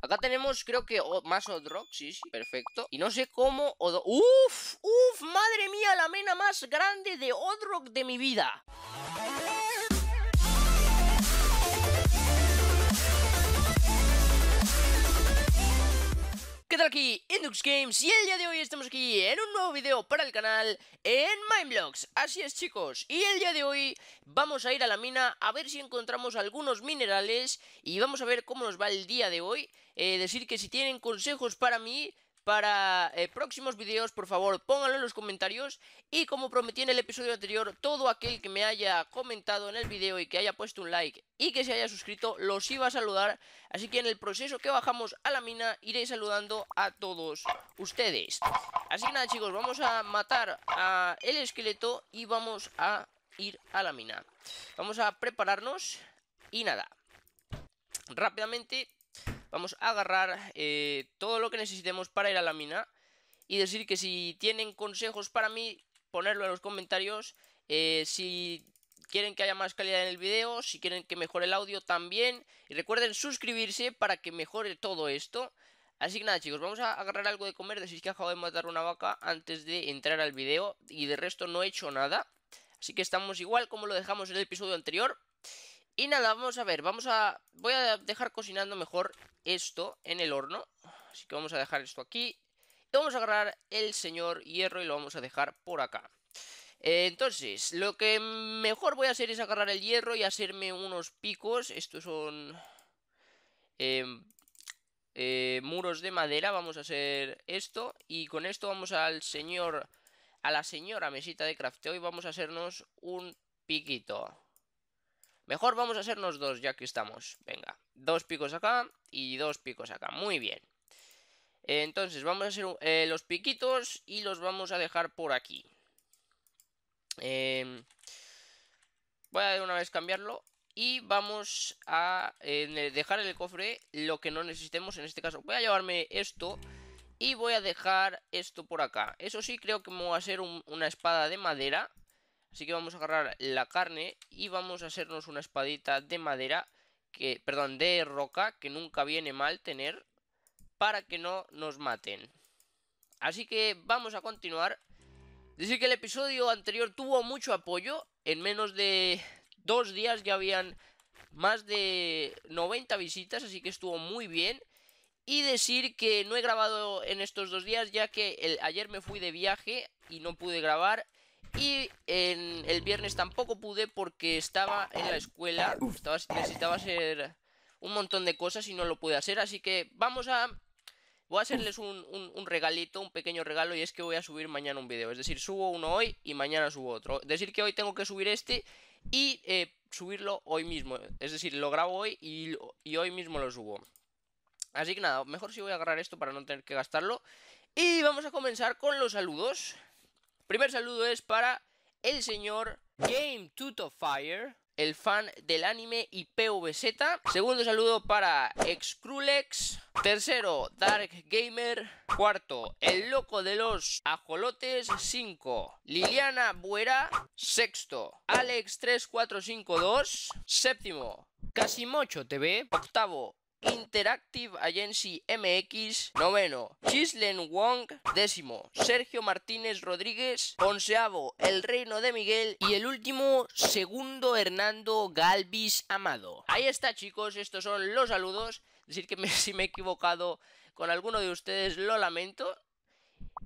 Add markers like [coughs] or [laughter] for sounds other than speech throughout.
Acá tenemos, creo que más Odrock, sí, sí, perfecto. Y no sé cómo ¡Uf! ¡Uf! ¡Madre mía! La mena más grande de Odrock de mi vida. aquí? Indux Games y el día de hoy estamos aquí en un nuevo video para el canal en MineBlocks. Así es chicos, y el día de hoy vamos a ir a la mina a ver si encontramos algunos minerales Y vamos a ver cómo nos va el día de hoy eh, Decir que si tienen consejos para mí para eh, próximos videos, por favor pónganlo en los comentarios y como prometí en el episodio anterior, todo aquel que me haya comentado en el video y que haya puesto un like y que se haya suscrito, los iba a saludar, así que en el proceso que bajamos a la mina iré saludando a todos ustedes. Así que nada chicos, vamos a matar a el esqueleto y vamos a ir a la mina. Vamos a prepararnos y nada, rápidamente Vamos a agarrar eh, todo lo que necesitemos para ir a la mina. Y decir que si tienen consejos para mí, ponerlo en los comentarios. Eh, si quieren que haya más calidad en el video, si quieren que mejore el audio también. Y recuerden suscribirse para que mejore todo esto. Así que nada chicos, vamos a agarrar algo de comer, decís que acabo de matar una vaca antes de entrar al video y de resto no he hecho nada. Así que estamos igual como lo dejamos en el episodio anterior, y nada, vamos a ver, vamos a... Voy a dejar cocinando mejor esto en el horno. Así que vamos a dejar esto aquí. Y vamos a agarrar el señor hierro y lo vamos a dejar por acá. Eh, entonces, lo que mejor voy a hacer es agarrar el hierro y hacerme unos picos. Estos son... Em, eh, muros de madera. Vamos a hacer esto. Y con esto vamos al señor... A la señora mesita de crafteo y vamos a hacernos un piquito. Mejor vamos a hacernos dos, ya que estamos. Venga, dos picos acá y dos picos acá. Muy bien. Entonces, vamos a hacer eh, los piquitos y los vamos a dejar por aquí. Em, voy a de una vez cambiarlo. Y vamos a dejar en el cofre lo que no necesitemos. En este caso, voy a llevarme esto. Y voy a dejar esto por acá. Eso sí, creo que me voy a hacer una espada de madera. Así que vamos a agarrar la carne y vamos a hacernos una espadita de madera, que, perdón, de roca, que nunca viene mal tener, para que no nos maten. Así que vamos a continuar. Decir que el episodio anterior tuvo mucho apoyo, en menos de dos días ya habían más de 90 visitas, así que estuvo muy bien. Y decir que no he grabado en estos dos días, ya que ayer me fui de viaje y no pude grabar. Y en el viernes tampoco pude porque estaba en la escuela, necesitaba hacer un montón de cosas y no lo pude hacer. Así que vamos a... Voy a hacerles un, regalito, un pequeño regalo y es que voy a subir mañana un video. Es decir, subo uno hoy y mañana subo otro. Es decir, que hoy tengo que subir este y eh, subirlo hoy mismo. Es decir, lo grabo hoy y, y hoy mismo lo subo. Así que nada, mejor si voy a agarrar esto para no tener que gastarlo. Y vamos a comenzar con los saludos. Primer saludo es para el señor Game Tuto Fire, el fan del anime y PVZ. Segundo saludo para Excrulex. Tercero, Dark Gamer. Cuarto, El Loco de los Ajolotes. Cinco Liliana Buera. Sexto, Alex3452. Séptimo, Casimocho TV. Octavo, Interactive Agency MX, noveno, Chislen Wong, décimo, Sergio Martínez Rodríguez, onceavo, El Reino de Miguel y el último, segundo Hernando Galvis Amado. Ahí está chicos, estos son los saludos, decir que [laughs] si me he equivocado con alguno de ustedes lo lamento,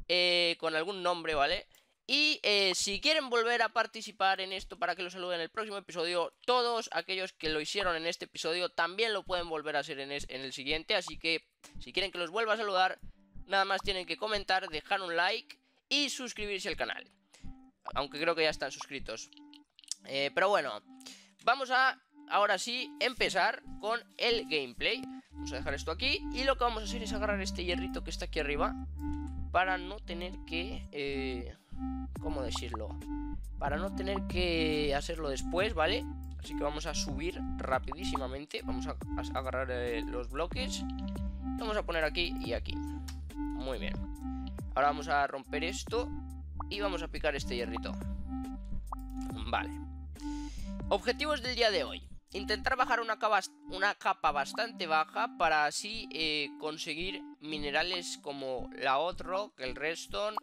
eh, con algún nombre, ¿vale? Y eh, si quieren volver a participar en esto para que los saluden en el próximo episodio, todos aquellos que lo hicieron en este episodio también lo pueden volver a hacer en, el siguiente. Así que si quieren que los vuelva a saludar, nada más tienen que comentar, dejar un like y suscribirse al canal. Aunque creo que ya están suscritos. Eh, pero bueno, vamos a ahora sí empezar con el gameplay. Vamos a dejar esto aquí y lo que vamos a hacer es agarrar este hierrito que está aquí arriba para no tener que... Eh, ¿Cómo decirlo? Para no tener que hacerlo después, ¿vale? Así que vamos a subir rapidísimamente. Vamos a, agarrar eh, los bloques. Vamos a poner aquí y aquí. Muy bien. Ahora vamos a romper esto y vamos a picar este hierrito. Vale. Objetivos del día de hoy. Intentar bajar una capa, bastante baja para así eh, conseguir minerales como la otro, que el redstone,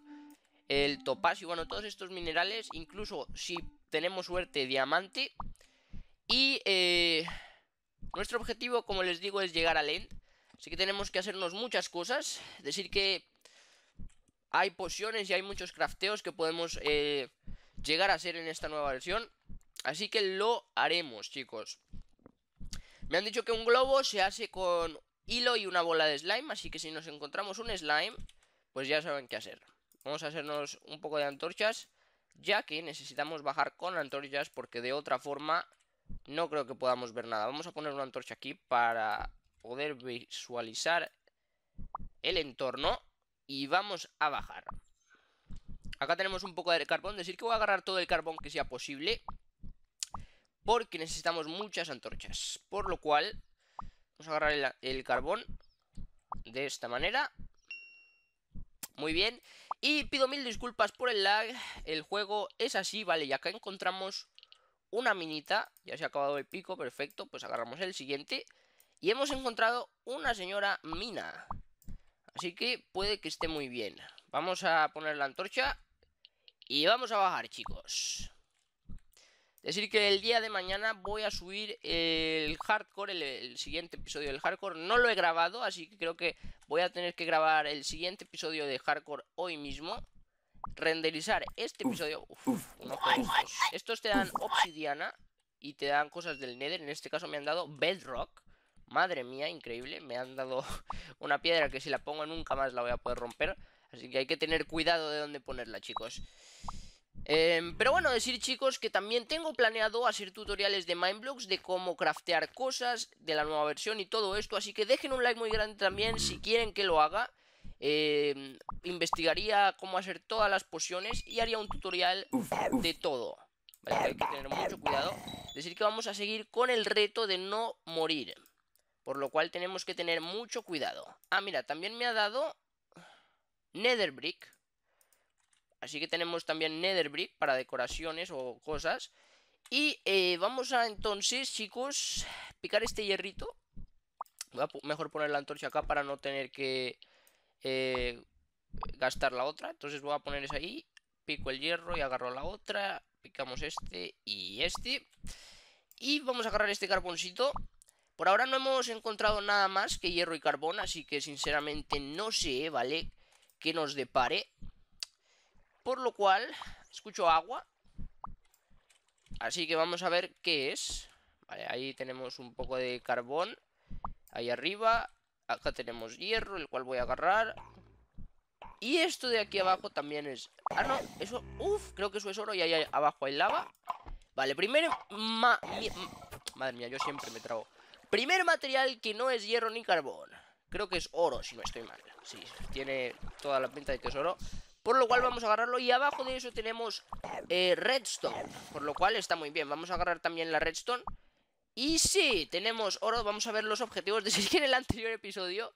el y bueno, todos estos minerales, incluso si tenemos suerte, diamante. Y eh, nuestro objetivo, como les digo, es llegar al end. Así que tenemos que hacernos muchas cosas. Decir que hay pociones y hay muchos crafteos que podemos eh, llegar a hacer en esta nueva versión. Así que lo haremos, chicos. Me han dicho que un globo se hace con hilo y una bola de slime. Así que si nos encontramos un slime, pues ya saben qué hacer. Vamos a hacernos un poco de antorchas, ya que necesitamos bajar con antorchas porque de otra forma no creo que podamos ver nada. Vamos a poner una antorcha aquí para poder visualizar el entorno y vamos a bajar. Acá tenemos un poco de carbón, decir que voy a agarrar todo el carbón que sea posible porque necesitamos muchas antorchas, por lo cual vamos a agarrar el, carbón de esta manera. Muy bien, y pido mil disculpas por el lag, el juego es así, vale, y acá encontramos una minita, ya se ha acabado el pico, perfecto, pues agarramos el siguiente. Y hemos encontrado una señora mina, así que puede que esté muy bien. Vamos a poner la antorcha y vamos a bajar, chicos. Es decir, que el día de mañana voy a subir el hardcore, el, siguiente episodio del hardcore. No lo he grabado, así que creo que voy a tener que grabar el siguiente episodio de hardcore hoy mismo. Renderizar este episodio. Uf, unos estos. estos te dan obsidiana y te dan cosas del nether. En este caso me han dado bedrock. Madre mía, increíble. Me han dado [laughs] una piedra que si la pongo nunca más la voy a poder romper. Así que hay que tener cuidado de dónde ponerla, chicos. Em, pero bueno, decir chicos que también tengo planeado hacer tutoriales de Mindblocks de cómo craftear cosas de la nueva versión y todo esto, así que dejen un like muy grande también si quieren que lo haga. Em, investigaría cómo hacer todas las pociones y haría un tutorial de todo. Vale, hay que tener mucho cuidado. Decir que vamos a seguir con el reto de no morir. Por lo cual tenemos que tener mucho cuidado. Ah, mira, también me ha dado Netherbrick. Así que tenemos también nether brick para decoraciones o cosas. Y eh, vamos a entonces, chicos, picar este hierrito. mejor poner la antorcha acá para no tener que eh, gastar la otra. Entonces voy a poner esa ahí. Pico el hierro y agarro la otra. Picamos este y este. Y vamos a agarrar este carboncito. Por ahora no hemos encontrado nada más que hierro y carbón, así que sinceramente no sé, ¿vale? Que nos depare. Por lo cual, escucho agua. Así que vamos a ver qué es. Vale, ahí tenemos un poco de carbón. Ahí arriba. Acá tenemos hierro, el cual voy a agarrar. Y esto de aquí abajo también es... Ah, no, eso... Uf, creo que eso es oro y ahí abajo hay lava. Vale, primero... Madre mía, yo siempre me trago. Primer material que no es hierro ni carbón. Creo que es oro, si no estoy mal. Sí, tiene toda la pinta de tesoro es por lo cual vamos a agarrarlo y abajo de eso tenemos eh, redstone Por lo cual está muy bien, vamos a agarrar también la redstone Y sí, tenemos oro, vamos a ver los objetivos de [laughs] que en el anterior episodio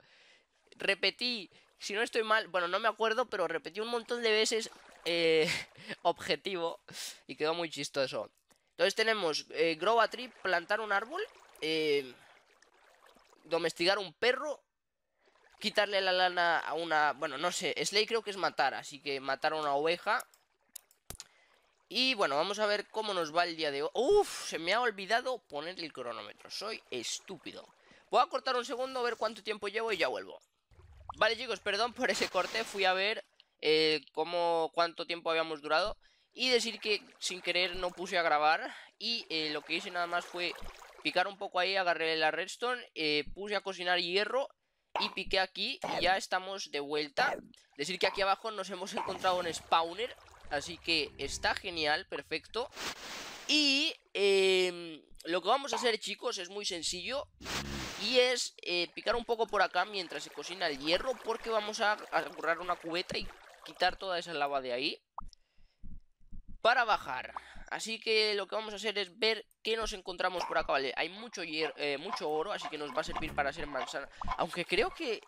Repetí, si no estoy mal, bueno no me acuerdo, pero repetí un montón de veces eh, [laughs] objetivo Y quedó muy chistoso Entonces tenemos eh, grow a tree, plantar un árbol eh, Domesticar un perro quitarle la lana a una... Bueno, no sé, Slay creo que es matar, así que matar a una oveja. Y bueno, vamos a ver cómo nos va el día de hoy. ¡Uf! Se me ha olvidado poner el cronómetro, soy estúpido. Voy a cortar un segundo, a ver cuánto tiempo llevo y ya vuelvo. Vale chicos, perdón por ese corte, fui a ver eh, cómo, cuánto tiempo habíamos durado. Y decir que sin querer no puse a grabar y eh, lo que hice nada más fue picar un poco ahí, agarré la redstone, eh, puse a cocinar hierro y piqué aquí y ya estamos de vuelta. Decir que aquí abajo nos hemos encontrado un spawner, así que está genial, perfecto. Y em, lo que vamos a hacer, chicos, es muy sencillo. Y es eh, picar un poco por acá mientras se cocina el hierro, porque vamos a, a una cubeta y quitar toda esa lava de ahí. Para bajar. Así que lo que vamos a hacer es ver qué nos encontramos por acá, ¿vale? Hay mucho, eh, mucho oro, así que nos va a servir para hacer manzanas. Aunque creo que...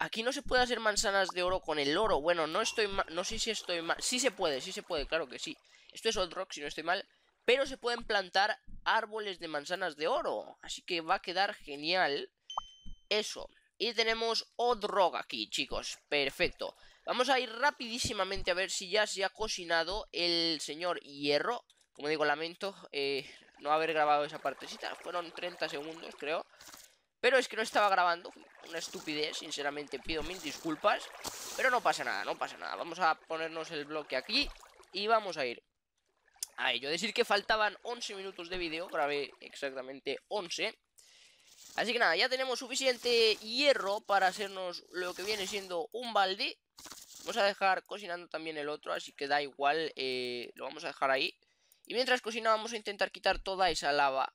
Aquí no se puede hacer manzanas de oro con el oro. Bueno, no estoy mal... No sé si estoy mal... Sí se puede, sí se puede, claro que sí. Esto es Old Rock, si no estoy mal. Pero se pueden plantar árboles de manzanas de oro. Así que va a quedar genial eso. Y tenemos Old Rock aquí, chicos. Perfecto. Vamos a ir rapidísimamente a ver si ya se ha cocinado el señor Hierro. Como digo, lamento eh, no haber grabado esa partecita. Fueron 30 segundos, creo. Pero es que no estaba grabando. Una estupidez, sinceramente. Pido mil disculpas. Pero no pasa nada, no pasa nada. Vamos a ponernos el bloque aquí y vamos a ir a ello. Decir que faltaban 11 minutos de vídeo. Grabé exactamente 11. Así que nada, ya tenemos suficiente hierro para hacernos lo que viene siendo un balde Vamos a dejar cocinando también el otro, así que da igual, eh, lo vamos a dejar ahí. Y mientras cocina vamos a intentar quitar toda esa lava,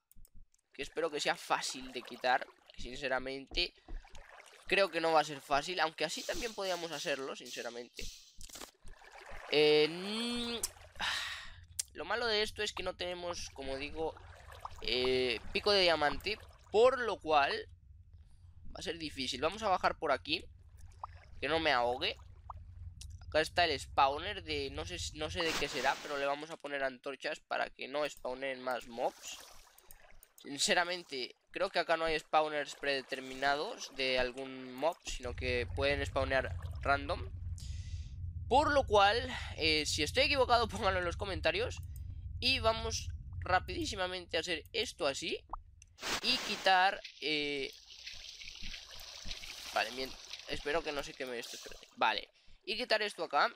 que espero que sea fácil de quitar, sinceramente. Creo que no va a ser fácil, aunque así también Podríamos hacerlo, sinceramente. Eh, mm, [sighs] lo malo de esto es que no tenemos, como digo, eh, pico de diamante, por lo cual va a ser difícil. Vamos a bajar por aquí, que no me ahogue. Acá está el spawner de... No sé, no sé de qué será, pero le vamos a poner antorchas para que no spawnen más mobs. Sinceramente, creo que acá no hay spawners predeterminados de algún mob, sino que pueden spawnear random. Por lo cual, eh, si estoy equivocado, [laughs] pónganlo en los comentarios. Y vamos rapidísimamente a hacer esto así. Y quitar... Eh, vale, Espero que no se queme esto. Vale. Y quitar esto acá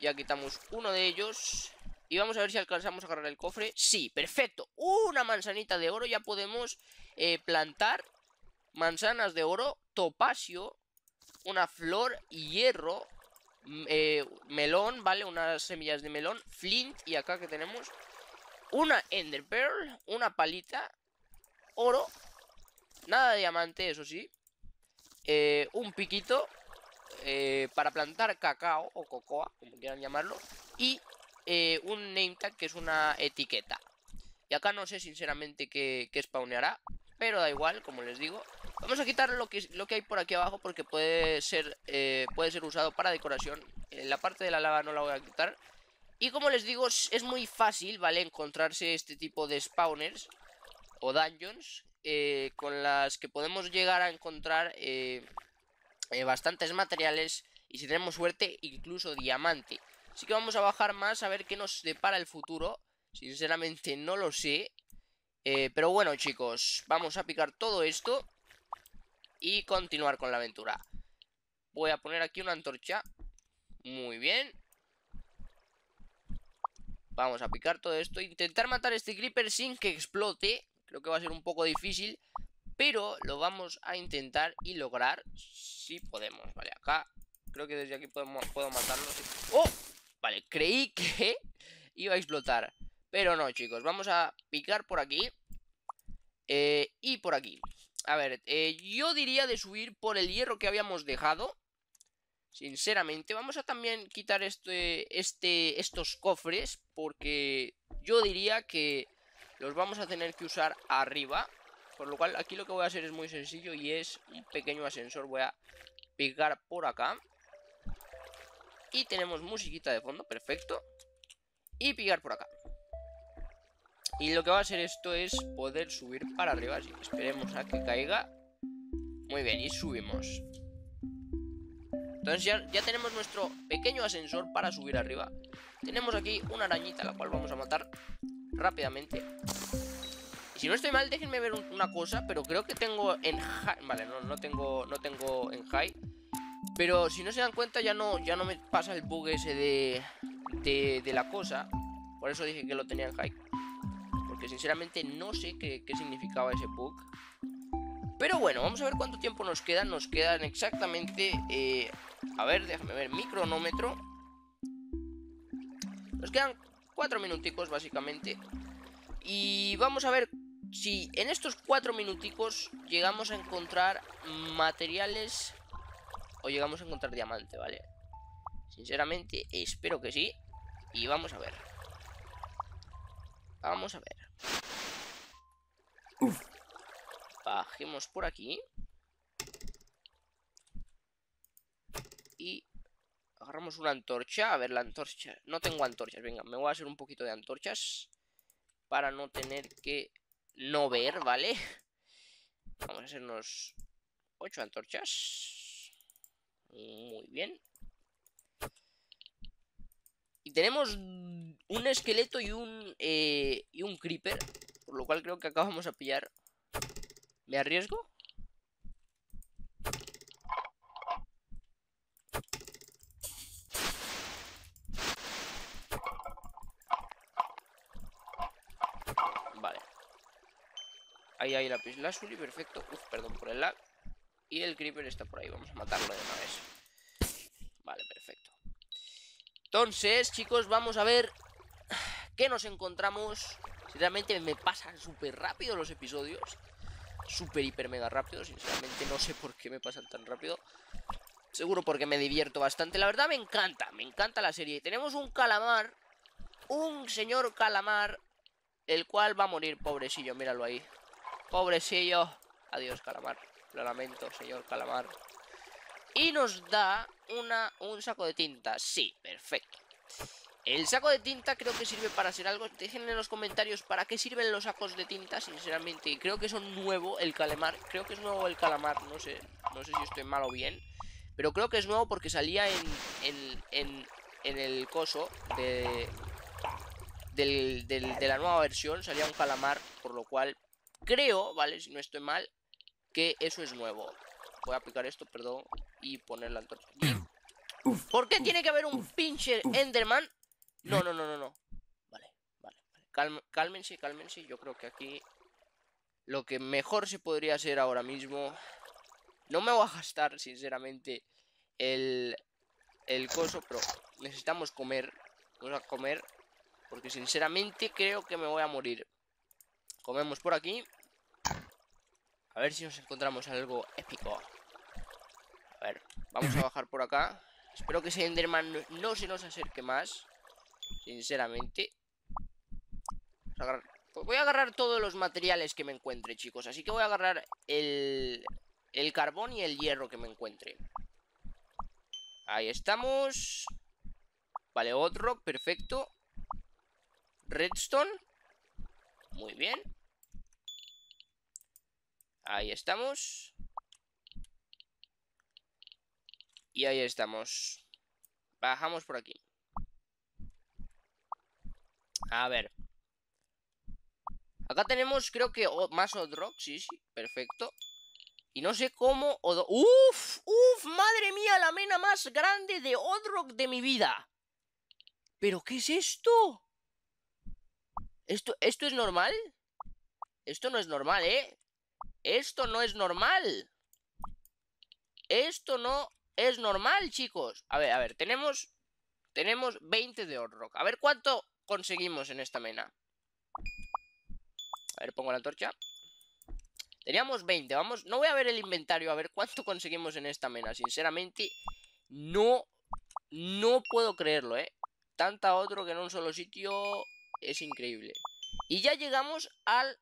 Ya quitamos uno de ellos Y vamos a ver si alcanzamos a agarrar el cofre Sí, perfecto Una manzanita de oro Ya podemos eh, plantar Manzanas de oro Topacio Una flor Hierro eh, Melón, ¿vale? Unas semillas de melón Flint Y acá que tenemos Una Ender Pearl Una palita Oro Nada de diamante, eso sí eh, Un piquito eh, para plantar cacao o cocoa, como quieran llamarlo, y eh, un name tag que es una etiqueta. Y acá no sé sinceramente qué, qué spawneará, pero da igual, como les digo. Vamos a quitar lo que, lo que hay por aquí abajo porque puede ser, eh, puede ser usado para decoración. En la parte de la lava no la voy a quitar. Y como les digo, es muy fácil, ¿vale? Encontrarse este tipo de spawners o dungeons con las que podemos llegar a encontrar eh, bastantes materiales y si tenemos suerte, incluso diamante. Así que vamos a bajar más a ver qué nos depara el futuro. Sinceramente no lo sé. Eh, pero bueno, chicos, vamos a picar todo esto y continuar con la aventura. Voy a poner aquí una antorcha. Muy bien. Vamos a picar todo esto. Intentar matar este creeper sin que explote. Creo que va a ser un poco difícil. Pero lo vamos a intentar y lograr si podemos. Vale, acá creo que desde aquí puedo matarlo. ¡Oh! Vale, creí que [laughs] iba a explotar. Pero no, chicos, vamos a picar por aquí eh, y por aquí. A ver, eh, yo diría de subir por el hierro que habíamos dejado. Sinceramente, vamos a también quitar este, este, estos cofres porque yo diría que los vamos a tener que usar arriba. Por lo cual aquí lo que voy a hacer es muy sencillo y es un pequeño ascensor. Voy a pegar por acá. Y tenemos musiquita de fondo, perfecto. Y picar por acá. Y lo que va a hacer esto es poder subir para arriba. esperemos a que caiga. Muy bien, y subimos. Entonces ya, ya, tenemos nuestro pequeño ascensor para subir arriba. Tenemos aquí una arañita, la cual vamos a matar rápidamente. Si no estoy mal, déjenme ver una cosa, pero creo que tengo en high. Vale, no, no tengo. No tengo en high. Pero si no se dan cuenta, ya no, ya no me pasa el bug ese de, de, la cosa. Por eso dije que lo tenía en high. Porque sinceramente no sé qué, significaba ese bug. Pero bueno, vamos a ver cuánto tiempo nos queda. Nos quedan exactamente... Eh, a ver, déjame ver mi cronómetro. Nos quedan cuatro minuticos básicamente. Y vamos a ver si en estos cuatro minuticos llegamos a encontrar materiales o llegamos a encontrar diamante, ¿vale? Sinceramente, espero que sí. Y vamos a ver. Vamos a ver. Bajemos por aquí. Y agarramos una antorcha. A ver, la antorcha. No tengo antorchas. Venga, me voy a hacer un poquito de antorchas. Para no tener que no ver, ¿vale? Vamos a hacernos Ocho antorchas. Muy bien. Y tenemos un esqueleto y un, eh, y un creeper. Por lo cual creo que acabamos a pillar. ¿Me arriesgo? Ahí hay la lazuli, perfecto. Uf, perdón por el lag. Y el creeper está por ahí, vamos a matarlo de una vez. Vale, perfecto. Entonces, chicos, vamos a ver qué nos encontramos. Sinceramente me pasan súper rápido los episodios. Súper, hiper, mega rápido. Sinceramente no sé por qué me pasan tan rápido. Seguro porque me divierto bastante. La verdad me encanta, me encanta la serie. Tenemos un calamar, un señor calamar, el cual va a morir, pobrecillo, míralo ahí. Pobrecillo. Adiós, calamar. Lo lamento, señor calamar. Y nos da una, un saco de tinta. Sí, perfecto. El saco de tinta creo que sirve para hacer algo. Dejen en los comentarios para qué sirven los sacos de tinta, sinceramente. Creo que son nuevo el calamar. Creo que es nuevo el calamar. No sé, no sé si estoy mal o bien. Pero creo que es nuevo porque salía en, en, en, el coso de, del, de la nueva versión. Salía un calamar, por lo cual Creo, ¿vale? Si no estoy mal, que eso es nuevo. Voy a aplicar esto, perdón, y poner la antorcha [coughs] ¿Por qué tiene que haber un pinche Enderman? No, ¿Eh? no, no, no, no. Vale, vale, vale. cálmense, cálmense. Yo creo que aquí lo que mejor se podría hacer ahora mismo... No me voy a gastar, sinceramente, el, el coso, pero necesitamos comer. Vamos a comer, porque sinceramente creo que me voy a morir. Comemos por aquí. A ver si nos encontramos algo épico. A ver, vamos a bajar por acá. Espero que ese Enderman no, se nos acerque más. Sinceramente. Pues voy a agarrar todos los materiales que me encuentre, chicos. Así que voy a agarrar el, el carbón y el hierro que me encuentre. Ahí estamos. Vale, otro, perfecto. Redstone. Muy bien. Ahí estamos. Y ahí estamos. Bajamos por aquí. A ver. Acá tenemos, creo que, más Odrock. Sí, sí, perfecto. Y no sé cómo... ¡Uf! ¡Uf! ¡Madre mía! La mena más grande de Odrock de mi vida. ¿Pero qué es esto? ¿Esto, esto es normal? Esto no es normal, ¿eh? Esto no es normal. Esto no es normal, chicos. A ver, a ver, tenemos... Tenemos 20 de Orrock. A ver cuánto conseguimos en esta mena. A ver, pongo la antorcha. Teníamos 20, vamos. No voy a ver el inventario, a ver cuánto conseguimos en esta mena. Sinceramente, no... No puedo creerlo, ¿eh? Tanta otro que en un solo sitio es increíble. Y ya llegamos al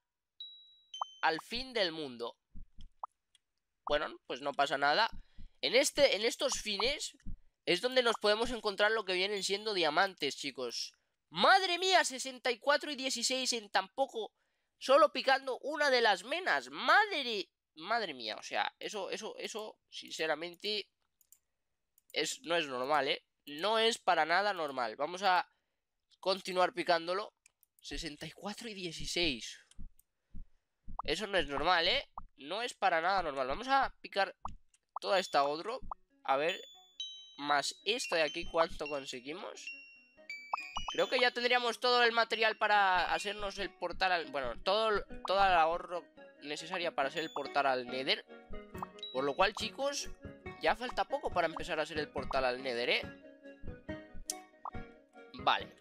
al fin del mundo. Bueno, pues no pasa nada. En, este, en estos fines es donde nos podemos encontrar lo que vienen siendo diamantes, chicos. ¡Madre mía! 64 y 16 en tan poco. Solo picando una de las menas. ¡Madre! Madre mía, o sea, eso, eso, eso, sinceramente, es, no es normal, ¿eh? No es para nada normal. Vamos a continuar picándolo. 64 y 16. Eso no es normal, ¿eh? No es para nada normal. Vamos a picar toda esta otro. A ver, más esto de aquí, ¿cuánto conseguimos? Creo que ya tendríamos todo el material para hacernos el portal al... Bueno, todo, toda ahorro necesaria para hacer el portal al Nether. Por lo cual, chicos, ya falta poco para empezar a hacer el portal al Nether, ¿eh? Vale.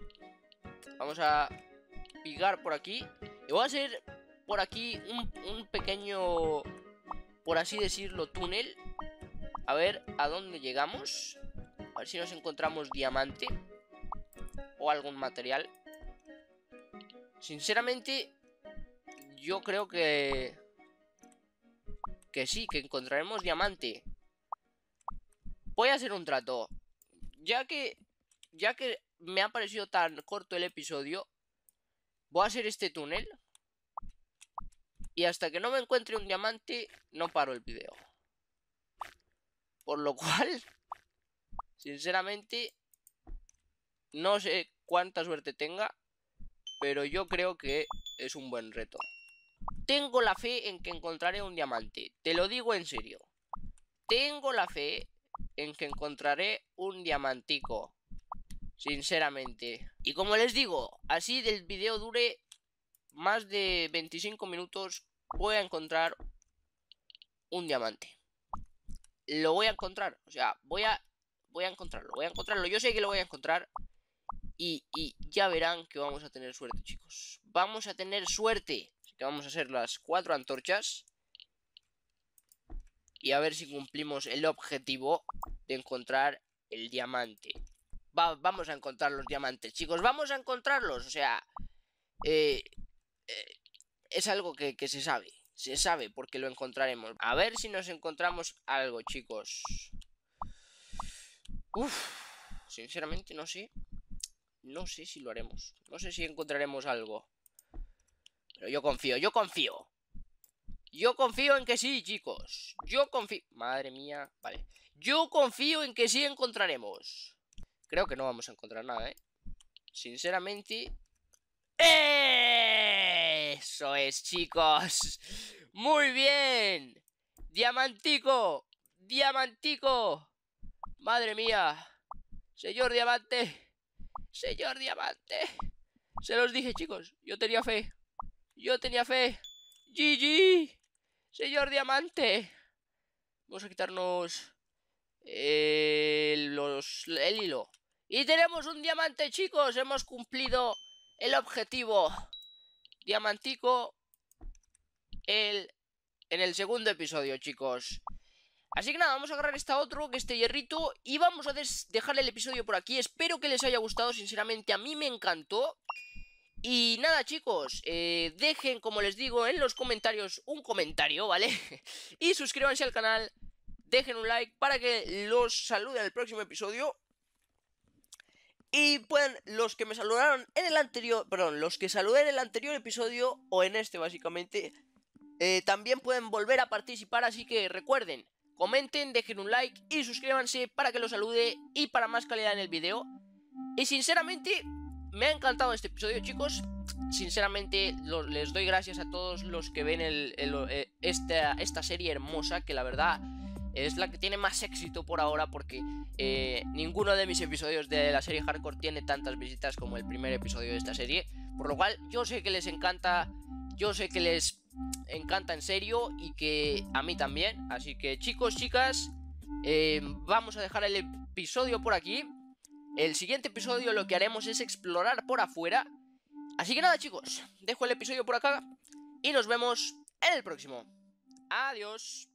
Vamos a picar por aquí. Y voy a hacer por aquí un, pequeño, por así decirlo, túnel. A ver a dónde llegamos. A ver si nos encontramos diamante o algún material. Sinceramente, yo creo que... Que sí, que encontraremos diamante. Voy a hacer un trato. Ya que... Ya que me ha parecido tan corto el episodio, voy a hacer este túnel. Y hasta que no me encuentre un diamante, no paro el video. Por lo [laughs] cual, sinceramente, no sé cuánta suerte tenga, pero yo creo que es un buen reto. Tengo la fe en que encontraré un diamante, te lo digo en serio. Tengo la fe en que encontraré un diamantico. Sinceramente. Y como les digo, así del video dure más de 25 minutos voy a encontrar un diamante. Lo voy a encontrar, o sea, voy a, voy a encontrarlo, voy a encontrarlo. Yo sé que lo voy a encontrar y, y ya verán que vamos a tener suerte, chicos. Vamos a tener suerte. que vamos a hacer las cuatro antorchas. Y a ver si cumplimos el objetivo de encontrar el diamante. vamos a encontrar los diamantes, chicos. Vamos a encontrarlos. O sea, eh, es algo que, se sabe. Se sabe porque lo encontraremos. A ver si nos encontramos algo, chicos. sinceramente no sé. No sé si lo haremos. No sé si encontraremos algo. Pero yo confío, yo confío. Yo confío en que sí, chicos. Yo confío... Madre mía, vale. Yo confío en que sí encontraremos. Creo que no vamos a encontrar nada, ¿eh? Sinceramente, eso es, chicos. Muy bien. Diamantico. Diamantico. Madre mía. Señor Diamante. Señor Diamante. Se los dije, chicos. Yo tenía fe. Yo tenía fe. GG. Señor Diamante. Vamos a quitarnos el, eh, los, el hilo. Y tenemos un diamante, chicos. Hemos cumplido el objetivo diamantico el, en el segundo episodio, chicos. Así que nada, vamos a agarrar esta otro, que este hierrito, y vamos a dejar el episodio por aquí. Espero que les haya gustado, sinceramente a mí me encantó. Y nada chicos, eh, dejen como les digo en los comentarios un comentario, ¿vale? [laughs] y suscríbanse al canal, dejen un like para que los salude en el próximo episodio y pueden, los que me saludaron en el anterior, perdón, los que saludé en el anterior episodio, o en este básicamente, eh, también pueden volver a participar, así que recuerden, comenten, dejen un like y suscríbanse para que los salude y para más calidad en el video. Y sinceramente, me ha encantado este episodio, chicos. Sinceramente, les doy gracias a todos los que ven el, eh, esta, esta serie hermosa, que la verdad es la que tiene más éxito por ahora porque eh, ninguno de mis episodios de la serie Hardcore tiene tantas visitas como el primer episodio de esta serie. Por lo cual yo sé que les encanta, yo sé que les encanta en serio y que a mí también. Así que chicos, chicas, eh, vamos a dejar el episodio por aquí. El siguiente episodio lo que haremos es explorar por afuera. Así que nada chicos, dejo el episodio por acá y nos vemos en el próximo. Adiós.